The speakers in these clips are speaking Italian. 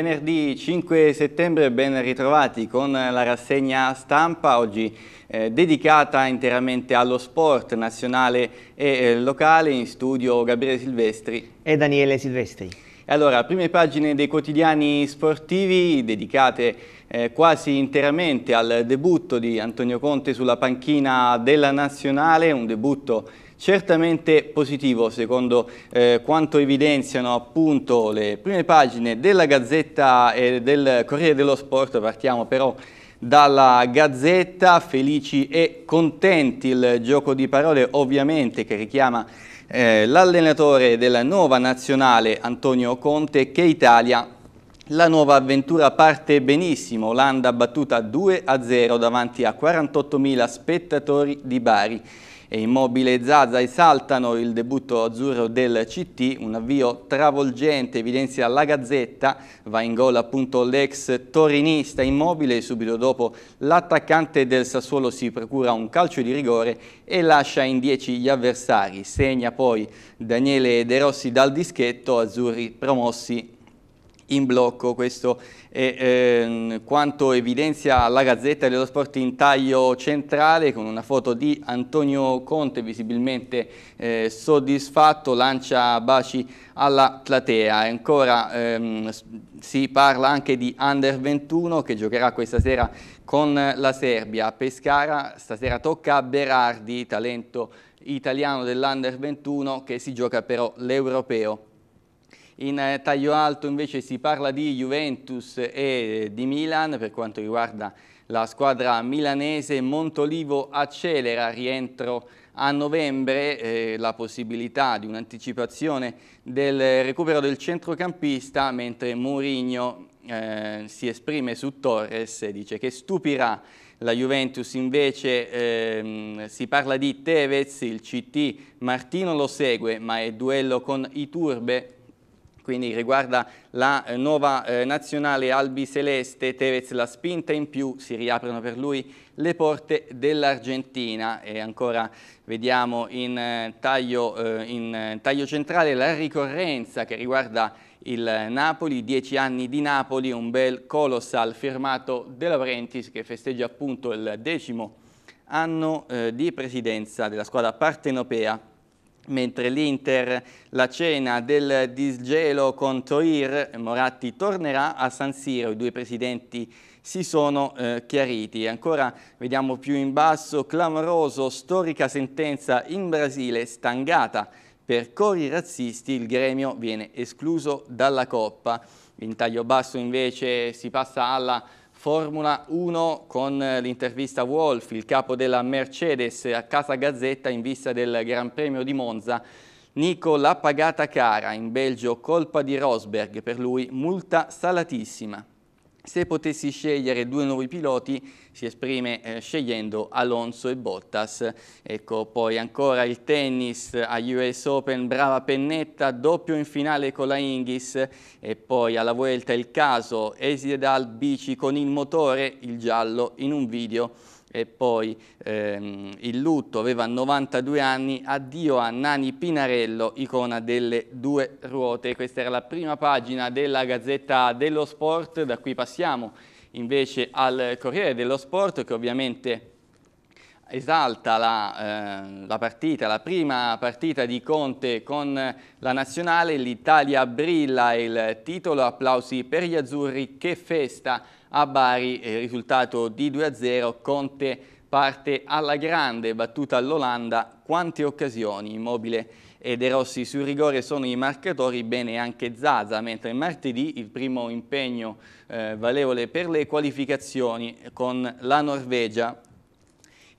Venerdì 5 settembre ben ritrovati con la rassegna stampa oggi eh, dedicata interamente allo sport nazionale e eh, locale in studio Gabriele Silvestri e Daniele Silvestri. Allora, prime pagine dei quotidiani sportivi dedicate eh, quasi interamente al debutto di Antonio Conte sulla panchina della Nazionale, un debutto certamente positivo secondo eh, quanto evidenziano appunto le prime pagine della Gazzetta e del Corriere dello Sport, partiamo però dalla Gazzetta, felici e contenti il gioco di parole ovviamente che richiama eh, l'allenatore della nuova nazionale Antonio Conte che Italia la nuova avventura parte benissimo, Olanda battuta 2-0 davanti a 48.000 spettatori di Bari e Immobile Zaza esaltano il debutto azzurro del CT, un avvio travolgente evidenzia la Gazzetta, va in gol appunto l'ex torinista Immobile subito dopo l'attaccante del Sassuolo si procura un calcio di rigore e lascia in 10 gli avversari, segna poi Daniele De Rossi dal dischetto, azzurri promossi in blocco, questo è ehm, quanto evidenzia la Gazzetta dello Sport in taglio centrale con una foto di Antonio Conte visibilmente eh, soddisfatto, lancia baci alla platea e ancora ehm, si parla anche di Under 21 che giocherà questa sera con la Serbia a Pescara, stasera tocca a Berardi, talento italiano dell'Under 21 che si gioca però l'Europeo in eh, taglio alto invece si parla di Juventus e di Milan per quanto riguarda la squadra milanese. Montolivo accelera rientro a novembre eh, la possibilità di un'anticipazione del recupero del centrocampista mentre Mourinho eh, si esprime su Torres e dice che stupirà la Juventus invece ehm, si parla di Tevez, il CT Martino lo segue ma è duello con Iturbe quindi riguarda la eh, nuova eh, nazionale Celeste, Tevez la spinta in più, si riaprono per lui le porte dell'Argentina e ancora vediamo in, eh, taglio, eh, in eh, taglio centrale la ricorrenza che riguarda il eh, Napoli, dieci anni di Napoli, un bel colossal firmato De Laurentiis che festeggia appunto il decimo anno di presidenza della squadra partenopea mentre l'Inter la cena del disgelo con Toir, Moratti tornerà a San Siro, i due presidenti si sono eh, chiariti. Ancora vediamo più in basso, clamoroso, storica sentenza in Brasile stangata per cori razzisti, il gremio viene escluso dalla Coppa. In taglio basso invece si passa alla Formula 1 con eh, l'intervista Wolf, il capo della Mercedes a Casa Gazzetta in vista del Gran Premio di Monza. Nico l'ha pagata cara, in Belgio colpa di Rosberg, per lui multa salatissima. Se potessi scegliere due nuovi piloti, si esprime eh, scegliendo Alonso e Bottas. Ecco, poi ancora il tennis agli US Open, brava Pennetta, doppio in finale con la Inghis. E poi alla Vuelta il caso, esile dal bici con il motore, il giallo in un video e poi ehm, il lutto, aveva 92 anni, addio a Nani Pinarello, icona delle due ruote. Questa era la prima pagina della Gazzetta dello Sport, da qui passiamo invece al Corriere dello Sport che ovviamente esalta la, eh, la, partita, la prima partita di Conte con la nazionale, l'Italia brilla il titolo, applausi per gli azzurri, che festa a Bari, eh, risultato di 2-0, Conte parte alla grande, battuta all'Olanda, quante occasioni, Immobile e De Rossi sul rigore sono i marcatori, bene anche Zaza, mentre martedì il primo impegno eh, valevole per le qualificazioni con la Norvegia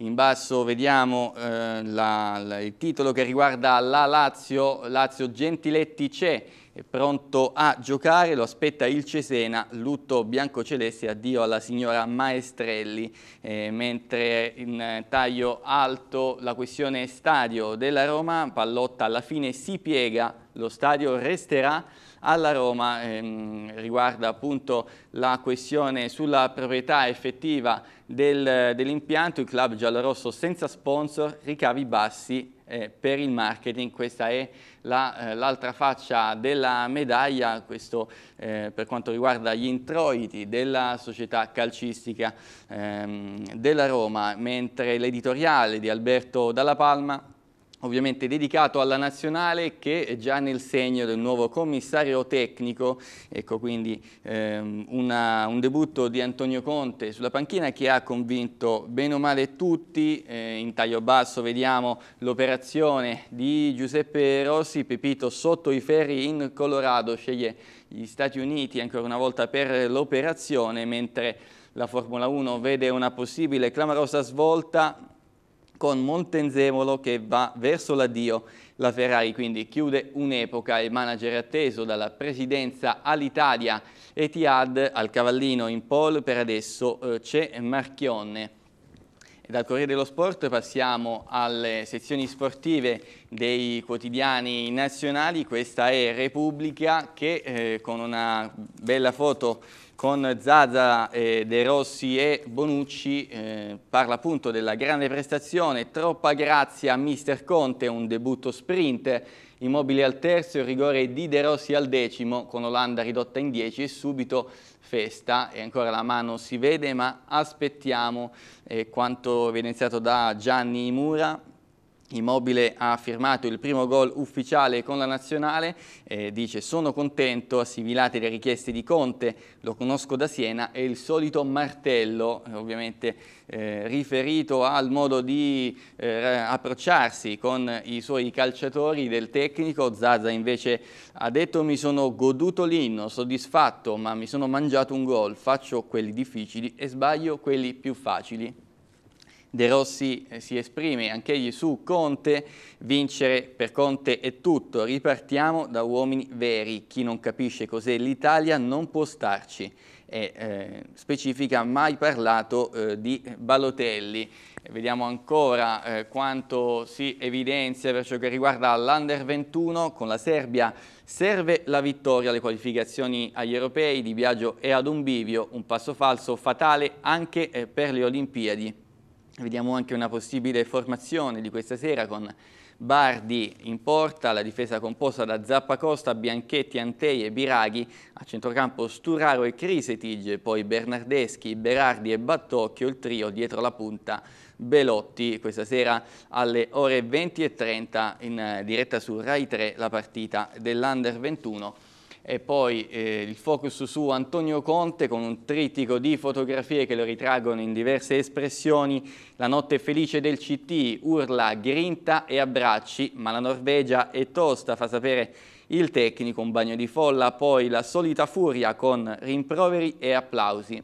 in basso vediamo eh, la, la, il titolo che riguarda la Lazio, Lazio Gentiletti c'è, è pronto a giocare, lo aspetta il Cesena, lutto biancoceleste, addio alla signora Maestrelli, eh, mentre in taglio alto la questione stadio della Roma, Pallotta alla fine si piega, lo stadio resterà alla Roma ehm, riguarda appunto la questione sulla proprietà effettiva del, dell'impianto, il club giallorosso senza sponsor, ricavi bassi eh, per il marketing, questa è l'altra la, eh, faccia della medaglia, questo eh, per quanto riguarda gli introiti della società calcistica ehm, della Roma, mentre l'editoriale di Alberto Dalla Palma ovviamente dedicato alla nazionale che è già nel segno del nuovo commissario tecnico, ecco quindi ehm, una, un debutto di Antonio Conte sulla panchina che ha convinto bene o male tutti, eh, in taglio basso vediamo l'operazione di Giuseppe Rossi, Pepito sotto i ferri in Colorado, sceglie gli Stati Uniti ancora una volta per l'operazione, mentre la Formula 1 vede una possibile clamorosa svolta con Montenzemolo che va verso l'addio. La Ferrari quindi chiude un'epoca, il manager atteso dalla presidenza all'Italia, Etihad al cavallino in pole, per adesso eh, c'è Marchionne. Dal Corriere dello Sport passiamo alle sezioni sportive dei quotidiani nazionali, questa è Repubblica che eh, con una bella foto con Zaza, eh, De Rossi e Bonucci eh, parla appunto della grande prestazione, troppa grazia a mister Conte, un debutto sprint, Immobile al terzo, il rigore di De Rossi al decimo con Olanda ridotta in 10 e subito festa e ancora la mano si vede ma aspettiamo eh, quanto evidenziato da Gianni Mura Immobile ha firmato il primo gol ufficiale con la nazionale, eh, dice sono contento, assimilate le richieste di Conte, lo conosco da Siena è il solito martello, ovviamente eh, riferito al modo di eh, approcciarsi con i suoi calciatori del tecnico, Zaza invece ha detto mi sono goduto l'inno, soddisfatto ma mi sono mangiato un gol, faccio quelli difficili e sbaglio quelli più facili. De Rossi eh, si esprime anche egli su Conte, vincere per Conte è tutto, ripartiamo da uomini veri, chi non capisce cos'è l'Italia non può starci. E, eh, specifica mai parlato eh, di Balotelli. Vediamo ancora eh, quanto si evidenzia per ciò che riguarda l'Under 21 con la Serbia. Serve la vittoria alle qualificazioni agli europei, Di Biagio e ad un bivio, un passo falso fatale anche eh, per le Olimpiadi. Vediamo anche una possibile formazione di questa sera con Bardi in porta, la difesa composta da Zappacosta, Bianchetti, Antei e Biraghi, a centrocampo Sturaro e Crisetig, poi Bernardeschi, Berardi e Battocchio, il trio dietro la punta Belotti. Questa sera alle ore 20.30 in eh, diretta su Rai 3 la partita dell'Under 21 e poi eh, il focus su Antonio Conte con un trittico di fotografie che lo ritraggono in diverse espressioni, la notte felice del CT, urla, grinta e abbracci, ma la Norvegia è tosta, fa sapere il tecnico, un bagno di folla, poi la solita furia con rimproveri e applausi.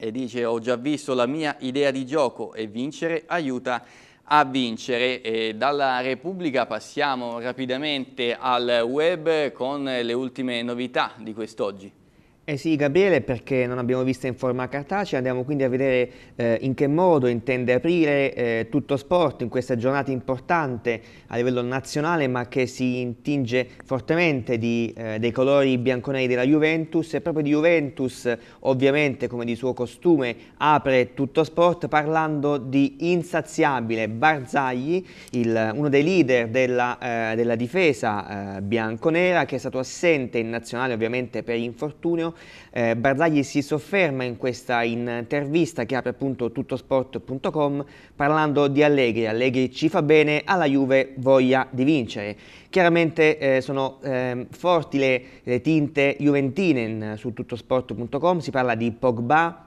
E dice ho già visto la mia idea di gioco e vincere aiuta a vincere. E dalla Repubblica passiamo rapidamente al web con le ultime novità di quest'oggi. Eh sì Gabriele perché non abbiamo vista in forma cartacea, andiamo quindi a vedere eh, in che modo intende aprire eh, tutto sport in questa giornata importante a livello nazionale ma che si intinge fortemente di, eh, dei colori bianconeri della Juventus e proprio di Juventus ovviamente come di suo costume apre tutto sport parlando di insaziabile Barzagli, il, uno dei leader della, eh, della difesa eh, bianconera che è stato assente in nazionale ovviamente per infortunio eh, Barzagli si sofferma in questa intervista che apre appunto tuttosport.com parlando di Allegri. Allegri ci fa bene, alla Juve voglia di vincere. Chiaramente eh, sono eh, forti le, le, tinte juventine in, su tuttosport.com, si parla di Pogba,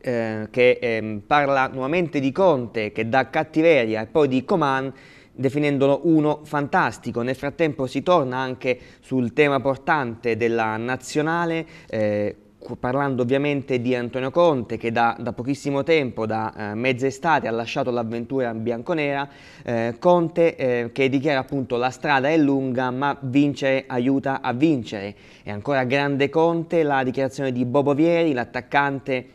eh, che ehm, parla nuovamente di Conte che dà cattiveria e poi di Coman definendolo uno fantastico. Nel frattempo si torna anche sul tema portante della nazionale, eh, parlando ovviamente di Antonio Conte che da, da pochissimo tempo, da eh, mezz'estate, ha lasciato l'avventura bianconera, eh, Conte eh, che dichiara appunto la strada è lunga ma vincere aiuta a vincere. E ancora grande Conte la dichiarazione di Bobo Vieri, l'attaccante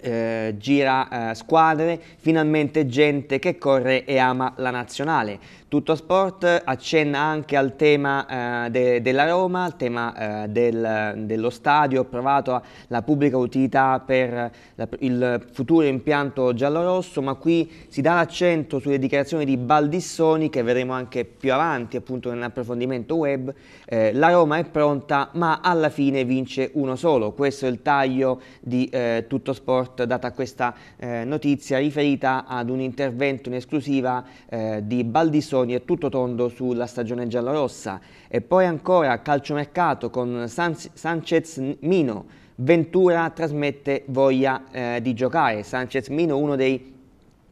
eh, gira eh, squadre, finalmente gente che corre e ama la nazionale. Tutto Sport accenna anche al tema eh, de, della Roma, al tema eh, del, dello stadio approvato la pubblica utilità per la, il futuro impianto giallorosso, ma qui si dà l'accento sulle dichiarazioni di Baldissoni che vedremo anche più avanti appunto nell'approfondimento web. Eh, la Roma è pronta ma alla fine vince uno solo, questo è il taglio di eh, Tutto Sport data questa eh, notizia riferita ad un intervento in esclusiva eh, di Baldissoni Sony è tutto tondo sulla stagione giallorossa e poi ancora calciomercato con San Sanchez Mino, Ventura trasmette voglia eh, di giocare, Sanchez Mino uno dei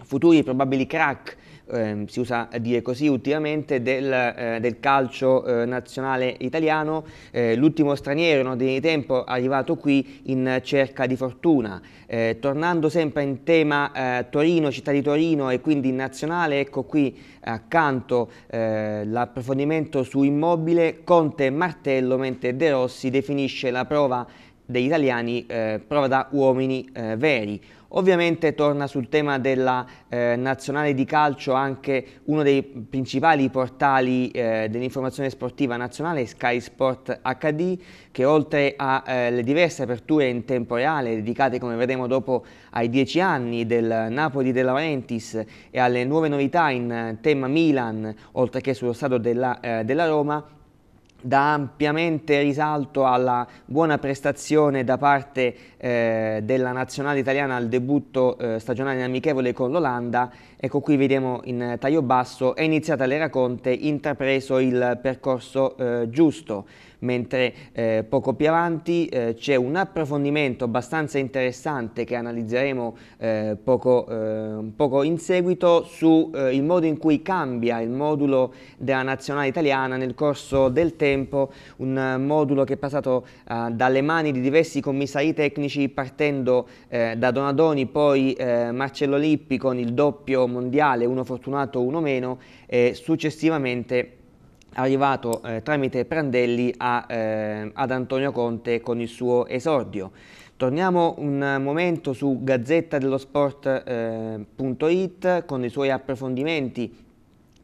futuri probabili crack ehm, si usa dire così ultimamente, del, eh, del calcio eh, nazionale italiano, eh, l'ultimo straniero in ordine di tempo arrivato qui in cerca di fortuna. Eh, tornando sempre in tema eh, Torino, città di Torino e quindi nazionale, ecco qui accanto eh, l'approfondimento su immobile, Conte martello, mentre De Rossi definisce la prova degli italiani eh, prova da uomini eh, veri. Ovviamente torna sul tema della eh, nazionale di calcio anche uno dei principali portali eh, dell'informazione sportiva nazionale, Sky Sport HD, che oltre alle eh, diverse aperture in tempo reale dedicate come vedremo dopo ai dieci anni del Napoli della Laurentiis e alle nuove novità in eh, tema Milan, oltre che sullo stato della, della Roma, dà ampiamente risalto alla buona prestazione da parte eh, della nazionale italiana al debutto eh, stagionale amichevole con l'Olanda. Ecco qui vediamo in eh, taglio basso, è iniziata l'era Conte, intrapreso il percorso eh, giusto mentre eh, poco più avanti eh, c'è un approfondimento abbastanza interessante che analizzeremo eh, poco, eh, poco, in seguito sul eh, modo in cui cambia il modulo della nazionale italiana nel corso del tempo, un modulo che è passato eh, dalle mani di diversi commissari tecnici partendo da Donadoni, poi Marcello Lippi con il doppio mondiale, uno fortunato, uno meno, e successivamente arrivato eh, tramite Prandelli a, eh, ad Antonio Conte con il suo esordio. Torniamo un momento su gazzetta dello sport.it eh, con i suoi approfondimenti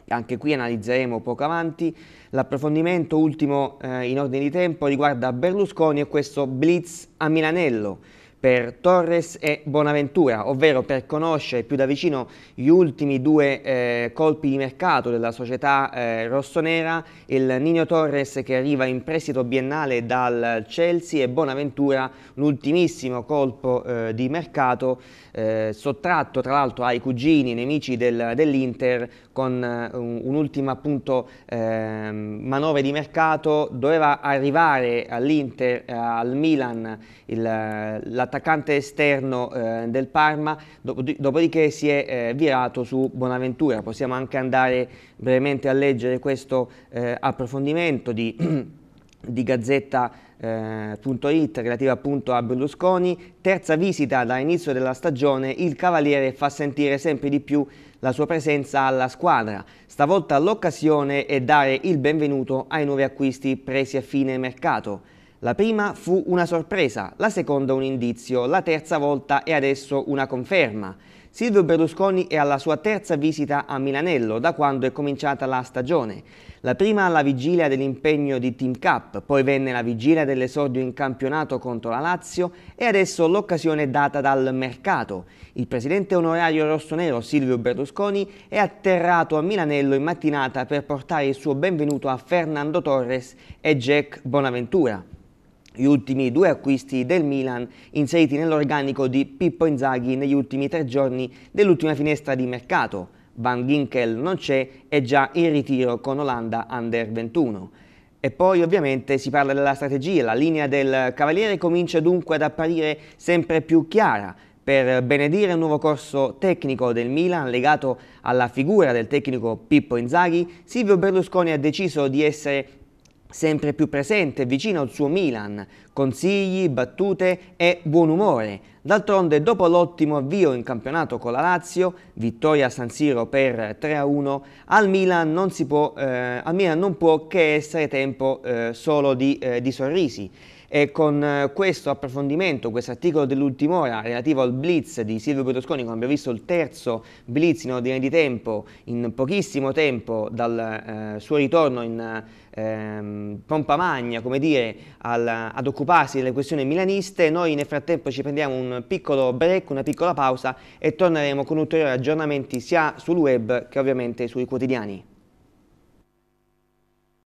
anche qui analizzeremo poco avanti. L'approfondimento ultimo eh, in ordine di tempo riguarda Berlusconi e questo blitz a Milanello per Torres e Bonaventura, ovvero per conoscere più da vicino gli ultimi due eh, colpi di mercato della società eh, rossonera, il Nino Torres che arriva in prestito biennale dal Chelsea e Bonaventura l'ultimissimo colpo eh, di mercato eh, sottratto tra l'altro ai cugini nemici del, dell'Inter con eh, un'ultima appunto ehm, manovra di mercato, doveva arrivare all'Inter, eh, al Milan il, la attaccante esterno eh, del Parma, dop dopodiché si è eh, virato su Bonaventura. Possiamo anche andare brevemente a leggere questo eh, approfondimento di, di Gazzetta.it eh, relativa appunto a Berlusconi. Terza visita da inizio della stagione, il Cavaliere fa sentire sempre di più la sua presenza alla squadra. Stavolta l'occasione è dare il benvenuto ai nuovi acquisti presi a fine mercato. La prima fu una sorpresa, la seconda un indizio, la terza volta e adesso una conferma. Silvio Berlusconi è alla sua terza visita a Milanello da quando è cominciata la stagione. La prima alla vigilia dell'impegno di Team Cup, poi venne la vigilia dell'esordio in campionato contro la Lazio e adesso l'occasione data dal mercato. Il presidente onorario rossonero Silvio Berlusconi è atterrato a Milanello in mattinata per portare il suo benvenuto a Fernando Torres e Jack Bonaventura gli ultimi due acquisti del Milan inseriti nell'organico di Pippo Inzaghi negli ultimi tre giorni dell'ultima finestra di mercato. Van Ginkel non c'è, è già in ritiro con Olanda Under 21. E poi ovviamente si parla della strategia, la linea del Cavaliere comincia dunque ad apparire sempre più chiara per benedire un nuovo corso tecnico del Milan legato alla figura del tecnico Pippo Inzaghi, Silvio Berlusconi ha deciso di essere sempre più presente vicino al suo Milan, consigli, battute e buon umore. D'altronde dopo l'ottimo avvio in campionato con la Lazio, vittoria a San Siro per 3-1, al Milan non, può, eh, al Milan non può che essere tempo eh, solo di, eh, di sorrisi. E con eh, questo approfondimento, questo articolo dell'ultima ora relativo al blitz di Silvio Berlusconi, come abbiamo visto il terzo blitz in ordine di tempo, in pochissimo tempo dal eh, suo ritorno in, ehm, pompa magna, come dire, al, ad occuparsi delle questioni milaniste. Noi nel frattempo ci prendiamo un piccolo break, una piccola pausa e torneremo con ulteriori aggiornamenti sia sul web che ovviamente sui quotidiani.